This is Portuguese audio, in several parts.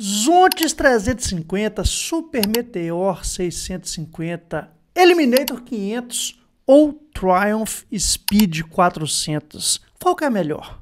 Zontes 350, Super Meteor 650, Eliminator 500 ou Triumph Speed 400? Qual que é a melhor?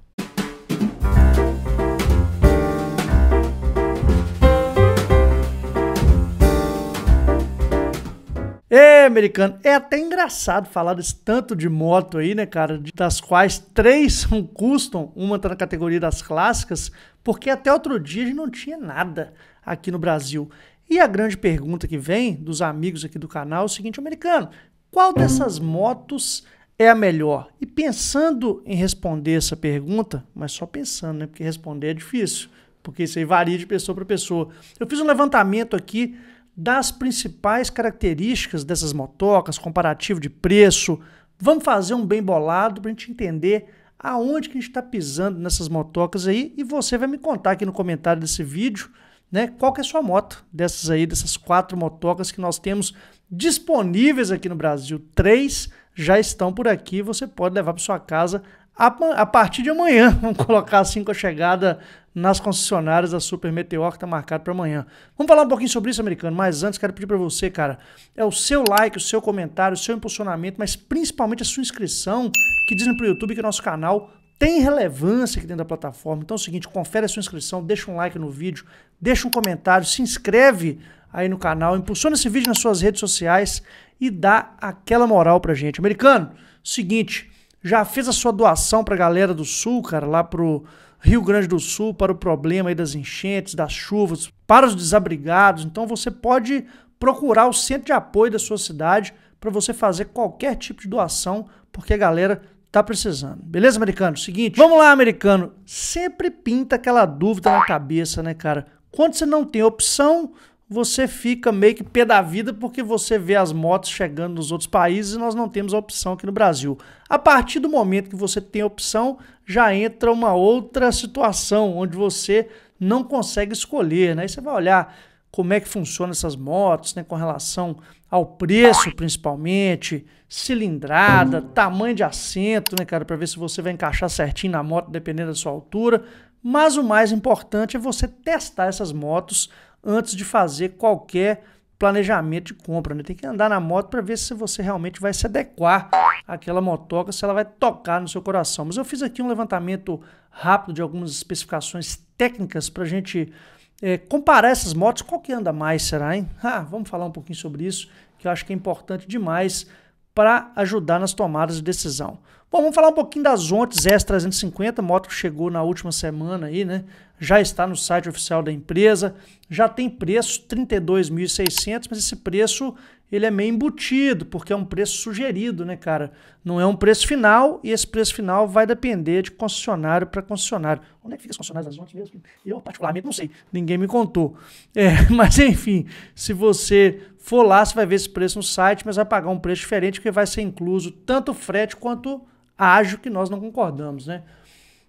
É, americano, é até engraçado falar desse tanto de moto aí, né, cara? Das quais três são custom, uma tá na categoria das clássicas, porque até outro dia a gente não tinha nada aqui no Brasil. E a grande pergunta que vem dos amigos aqui do canal é o seguinte, americano, qual dessas motos é a melhor? E pensando em responder essa pergunta, mas só pensando, né? Porque responder é difícil, porque isso aí varia de pessoa para pessoa. Eu fiz um levantamento aqui das principais características dessas motocas, comparativo de preço. Vamos fazer um bem bolado para a gente entender aonde que a gente está pisando nessas motocas aí e você vai me contar aqui no comentário desse vídeo, né, qual que é a sua moto dessas aí, dessas quatro motocas que nós temos disponíveis aqui no Brasil. Três já estão por aqui, você pode levar para sua casa a, a partir de amanhã. Vamos colocar assim com a chegada nas concessionárias da Super Meteor que está marcado para amanhã. Vamos falar um pouquinho sobre isso, americano, mas antes quero pedir para você, cara, é o seu like, o seu comentário, o seu impulsionamento, mas principalmente a sua inscrição, que dizem para o YouTube que o nosso canal tem relevância aqui dentro da plataforma. Então é o seguinte, confere a sua inscrição, deixa um like no vídeo, deixa um comentário, se inscreve aí no canal, impulsiona esse vídeo nas suas redes sociais e dá aquela moral a gente. Americano, seguinte, já fez a sua doação para a galera do Sul, cara, lá pro Rio Grande do Sul, para o problema aí das enchentes, das chuvas, para os desabrigados. Então você pode procurar o centro de apoio da sua cidade para você fazer qualquer tipo de doação, porque a galera tá precisando. Beleza, americano? Seguinte, vamos lá, americano. Sempre pinta aquela dúvida na cabeça, né, cara? Quando você não tem opção, você fica meio que pé da vida porque você vê as motos chegando nos outros países e nós não temos a opção aqui no Brasil. A partir do momento que você tem a opção, já entra uma outra situação onde você não consegue escolher, né? você vai olhar como é que funcionam essas motos, né, com relação ao preço principalmente, cilindrada, tamanho de assento, né, cara, para ver se você vai encaixar certinho na moto dependendo da sua altura. Mas o mais importante é você testar essas motos antes de fazer qualquer planejamento de compra. Né? Tem que andar na moto para ver se você realmente vai se adequar àquela motoca, se ela vai tocar no seu coração. Mas eu fiz aqui um levantamento rápido de algumas especificações técnicas para a gente é, comparar essas motos. Qual que anda mais, será, hein? Ah, vamos falar um pouquinho sobre isso, que eu acho que é importante demais para ajudar nas tomadas de decisão. Bom, vamos falar um pouquinho das Ontes S350, moto que chegou na última semana aí, né? Já está no site oficial da empresa, já tem preço, 32.600, mas esse preço ele é meio embutido, porque é um preço sugerido, né, cara? Não é um preço final, e esse preço final vai depender de concessionário para concessionário. Onde é que fica as concessionárias das Ontes mesmo? Eu, particularmente, não sei, ninguém me contou. É, mas, enfim, se você for lá, você vai ver esse preço no site, mas vai pagar um preço diferente, porque vai ser incluso tanto frete quanto ágil que nós não concordamos, né?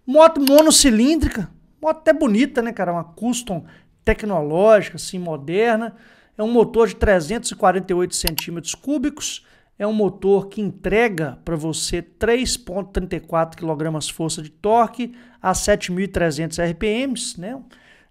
Moto monocilíndrica, moto até bonita, né, cara? Uma custom tecnológica, assim, moderna. É um motor de 348 centímetros cúbicos. É um motor que entrega para você 3,34 kgf de torque a 7.300 RPMs, né?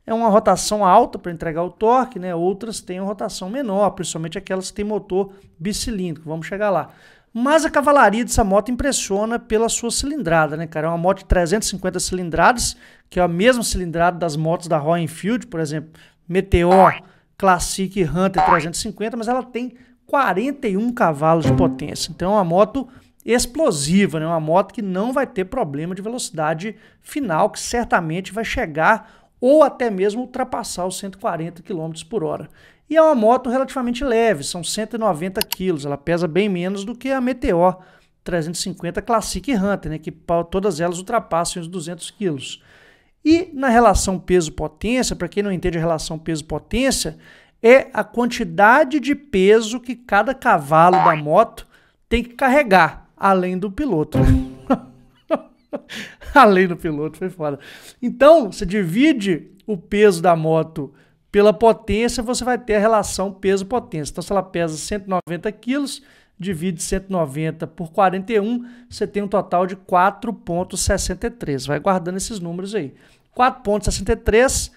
É uma rotação alta para entregar o torque, né? Outras têm uma rotação menor, principalmente aquelas que têm motor bicilíndrico. Vamos chegar lá. Mas a cavalaria dessa moto impressiona pela sua cilindrada, né, cara? É uma moto de 350 cilindradas, que é a mesma cilindrada das motos da Royal Enfield, por exemplo, Meteor, Classic Hunter 350, mas ela tem 41 cavalos de potência. Então é uma moto explosiva, né? Uma moto que não vai ter problema de velocidade final, que certamente vai chegar ou até mesmo ultrapassar os 140 km por hora. E é uma moto relativamente leve, são 190 quilos, ela pesa bem menos do que a Meteor 350 Classic Hunter, né, que todas elas ultrapassam os 200 quilos. E na relação peso-potência, para quem não entende a relação peso-potência, é a quantidade de peso que cada cavalo da moto tem que carregar, além do piloto. além do piloto, foi foda. Então, você divide o peso da moto pela potência, você vai ter a relação peso-potência. Então, se ela pesa 190 quilos, divide 190 por 41, você tem um total de 4,63. Vai guardando esses números aí. 4,63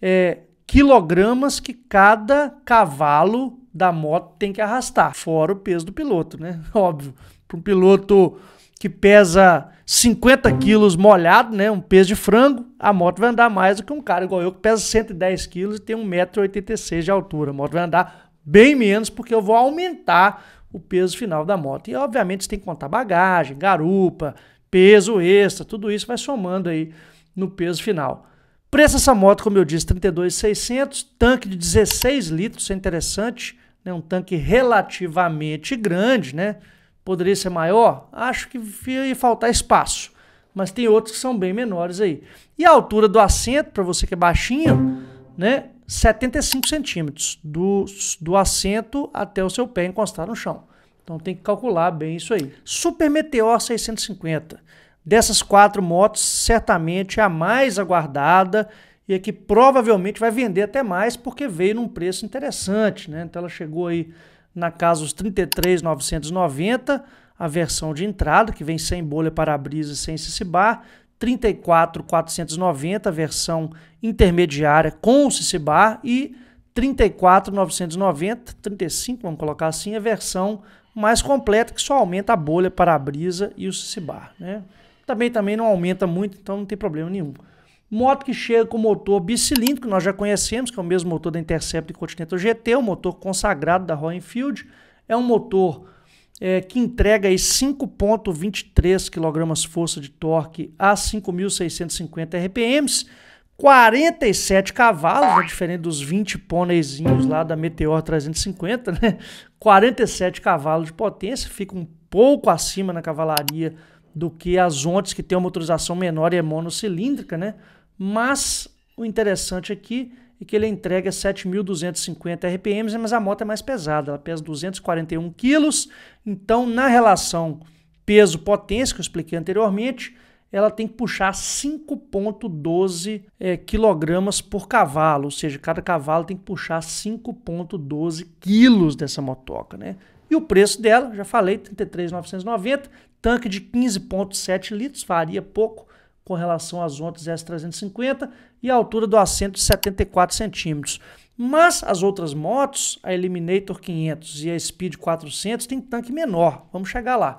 é, quilogramas que cada cavalo da moto tem que arrastar, fora o peso do piloto, né? Óbvio. Para um piloto que pesa 50 quilos molhado, né? Um peso de frango, a moto vai andar mais do que um cara igual eu que pesa 110 quilos e tem 1,86m de altura. A moto vai andar bem menos porque eu vou aumentar o peso final da moto. E obviamente você tem que contar bagagem, garupa, peso extra, tudo isso vai somando aí no peso final. Preço dessa moto, como eu disse, 32,600, tanque de 16 litros, isso é interessante, né? Um tanque relativamente grande, né? poderia ser maior, acho que ia faltar espaço. Mas tem outros que são bem menores aí. E a altura do assento, para você que é baixinho, né? 75 centímetros do, do assento até o seu pé encostar no chão. Então tem que calcular bem isso aí. Super Meteor 650. Dessas quatro motos, certamente é a mais aguardada e é que provavelmente vai vender até mais porque veio num preço interessante, né? Então ela chegou aí na casa os 33,990, a versão de entrada, que vem sem bolha para-brisa e sem cicibar, 34,490, a versão intermediária com o cicibar e 34,990, 35, vamos colocar assim, a versão mais completa, que só aumenta a bolha para-brisa e o cicibar, né? Também, também não aumenta muito, então não tem problema nenhum. Moto que chega com motor bicilíndrico, nós já conhecemos, que é o mesmo motor da Interceptor e Continental GT, o motor consagrado da Royal Enfield. É um motor é, que entrega 5.23 kg-força de torque a 5.650 RPMs, 47 cavalos, né, diferente dos 20 pôneizinhos lá da Meteor 350, né? 47 cavalos de potência, fica um pouco acima na cavalaria do que as ontes que tem uma motorização menor e é monocilíndrica, né? Mas o interessante aqui é que ele entrega 7.250 RPMs, mas a moto é mais pesada, ela pesa 241 quilos, então na relação peso-potência que eu expliquei anteriormente, ela tem que puxar 5,12 é, quilogramas por cavalo, ou seja, cada cavalo tem que puxar 5,12 quilos dessa motoca, né? E o preço dela, já falei, 33.990, tanque de 15,7 litros, varia pouco, com relação às ontas S350 e a altura do assento de 74 centímetros. Mas as outras motos, a Eliminator 500 e a Speed 400, tem tanque menor. Vamos chegar lá.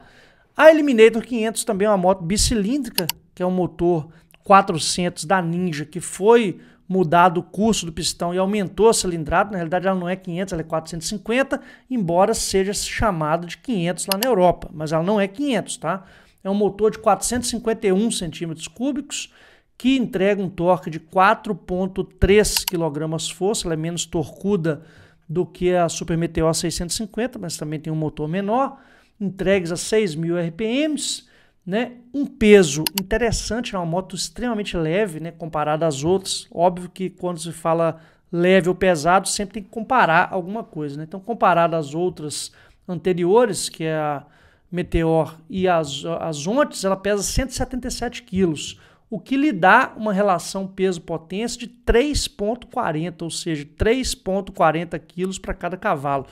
A Eliminator 500 também é uma moto bicilíndrica, que é um motor 400 da Ninja, que foi mudado o curso do pistão e aumentou a cilindrada. Na realidade, ela não é 500, ela é 450, embora seja chamada de 500 lá na Europa. Mas ela não é 500, tá? é um motor de 451 centímetros cúbicos que entrega um torque de 4.3 kg-força, ela é menos torcuda do que a Super Meteor 650, mas também tem um motor menor, entregues a 6.000 RPMs, né? um peso interessante, é uma moto extremamente leve né? comparada às outras, óbvio que quando se fala leve ou pesado, sempre tem que comparar alguma coisa, né? então comparada às outras anteriores, que é a Meteor e as, as Ontes, ela pesa 177 quilos, o que lhe dá uma relação peso-potência de 3,40, ou seja, 3,40 quilos para cada cavalo.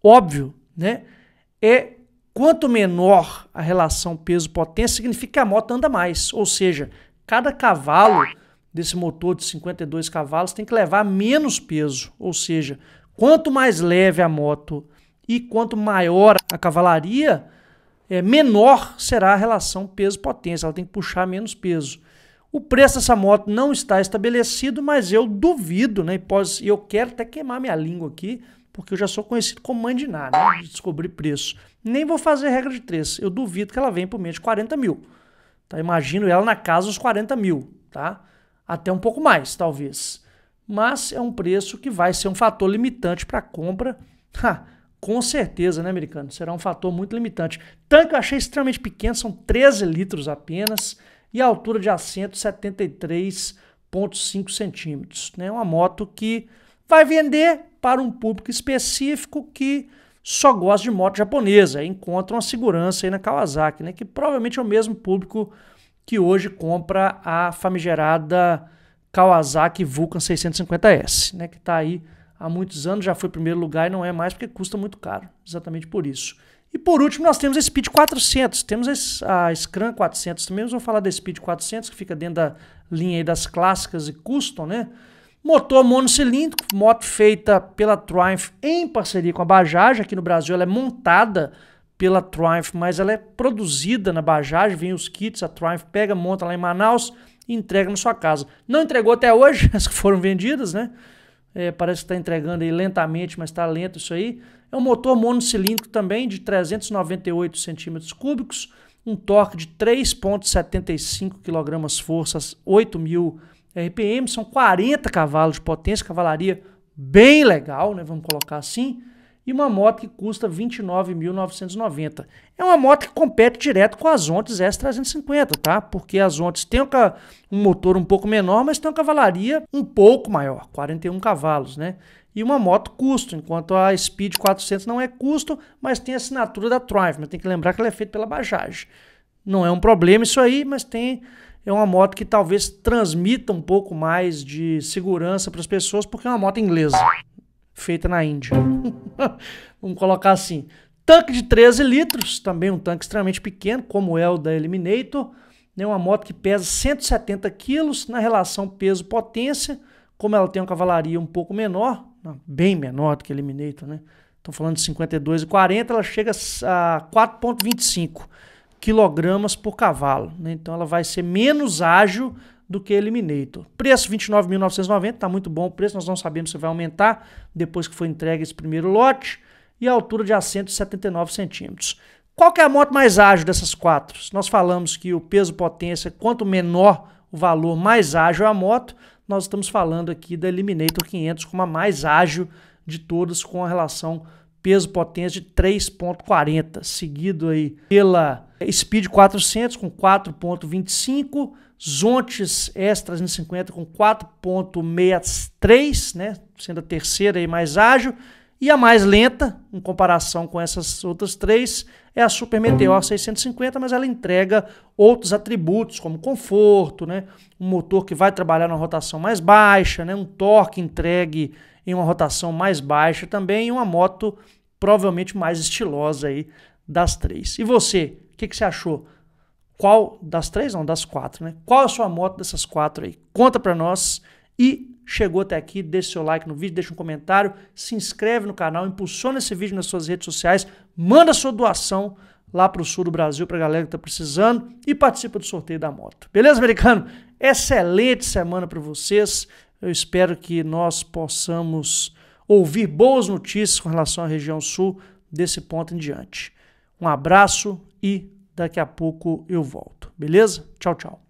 Óbvio, né? É quanto menor a relação peso-potência, significa que a moto anda mais, ou seja, cada cavalo desse motor de 52 cavalos tem que levar menos peso, ou seja, quanto mais leve a moto e quanto maior a cavalaria, é, menor será a relação peso-potência, ela tem que puxar menos peso. O preço dessa moto não está estabelecido, mas eu duvido, né? E eu quero até queimar minha língua aqui, porque eu já sou conhecido como mandinar, né? De descobrir preço. Nem vou fazer regra de três. Eu duvido que ela venha por menos de 40 mil. Tá? Imagino ela na casa dos 40 mil, tá? Até um pouco mais, talvez. Mas é um preço que vai ser um fator limitante para a compra. Ha, com certeza, né, americano? Será um fator muito limitante. Tanque eu achei extremamente pequeno, são 13 litros apenas, e a altura de assento 73,5 centímetros. Né? Uma moto que vai vender para um público específico que só gosta de moto japonesa, encontra uma segurança aí na Kawasaki, né? que provavelmente é o mesmo público que hoje compra a famigerada Kawasaki Vulcan 650S, né? que está aí há muitos anos, já foi primeiro lugar e não é mais porque custa muito caro, exatamente por isso. E por último, nós temos a Speed 400, temos a Scrum 400 também, vamos falar da Speed 400, que fica dentro da linha das clássicas e custom, né? Motor monocilíndrico, moto feita pela Triumph em parceria com a Bajaj, aqui no Brasil ela é montada pela Triumph, mas ela é produzida na Bajaj, vem os kits, a Triumph pega, monta lá em Manaus e entrega na sua casa. Não entregou até hoje, as que foram vendidas, né? É, parece que está entregando aí lentamente, mas está lento isso aí. É um motor monocilíndrico também, de 398 centímetros cúbicos, um torque de 3,75 kgf, 8.000 RPM, são 40 cavalos de potência, cavalaria bem legal, né? vamos colocar assim e uma moto que custa 29.990. É uma moto que compete direto com as Ontes S350, tá? Porque as Ontes tem um motor um pouco menor, mas tem uma cavalaria um pouco maior, 41 cavalos, né? E uma moto custo, enquanto a Speed 400 não é custo, mas tem a assinatura da Triumph, mas tem que lembrar que ela é feita pela Bajaj. Não é um problema isso aí, mas tem é uma moto que talvez transmita um pouco mais de segurança para as pessoas, porque é uma moto inglesa feita na Índia. Vamos colocar assim. Tanque de 13 litros, também um tanque extremamente pequeno, como é o da Eliminator. Né? Uma moto que pesa 170 quilos na relação peso-potência. Como ela tem uma cavalaria um pouco menor, bem menor do que a Eliminator, né? Estou falando de 52 e 40, ela chega a 4,25 quilogramas por cavalo. Né? Então ela vai ser menos ágil do que Eliminator. Preço 29.990, tá muito bom o preço, nós não sabemos se vai aumentar depois que foi entregue esse primeiro lote, e a altura de a 179 centímetros. Qual que é a moto mais ágil dessas quatro? Nós falamos que o peso potência, quanto menor o valor, mais ágil é a moto. Nós estamos falando aqui da Eliminator 500 como a mais ágil de todas com a relação peso potência de 3.40, seguido aí pela Speed 400 com 4.25, Zontes Extras 350 com 4.63, né? sendo a terceira e mais ágil. E a mais lenta, em comparação com essas outras três, é a Super Meteor 650, mas ela entrega outros atributos, como conforto, né? um motor que vai trabalhar numa rotação mais baixa, né? um torque entregue em uma rotação mais baixa também, e uma moto provavelmente mais estilosa aí das três. E você, que, que você achou? Qual das três, não, das quatro, né? Qual a sua moto dessas quatro aí? Conta para nós e chegou até aqui, deixa seu like no vídeo, deixa um comentário, se inscreve no canal, impulsiona esse vídeo nas suas redes sociais, manda sua doação lá para o sul do Brasil, para a galera que tá precisando e participa do sorteio da moto. Beleza, americano? Excelente semana para vocês. Eu espero que nós possamos ouvir boas notícias com relação à região sul desse ponto em diante. Um abraço e daqui a pouco eu volto, beleza? Tchau, tchau.